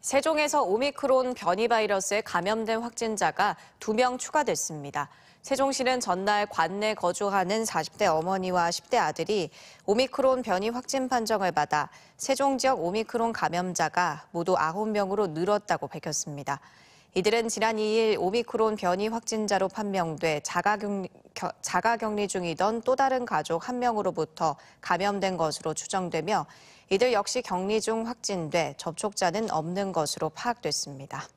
세종에서 오미크론 변이 바이러스에 감염된 확진자가 2명 추가됐습니다. 세종시는 전날 관내 거주하는 40대 어머니와 10대 아들이 오미크론 변이 확진 판정을 받아 세종 지역 오미크론 감염자가 모두 9명으로 늘었다고 밝혔습니다. 이들은 지난 2일 오미크론 변이 확진자로 판명돼 자가격리 자가격리 중이던 또 다른 가족 한 명으로부터 감염된 것으로 추정되며 이들 역시 격리 중 확진돼 접촉자는 없는 것으로 파악됐습니다.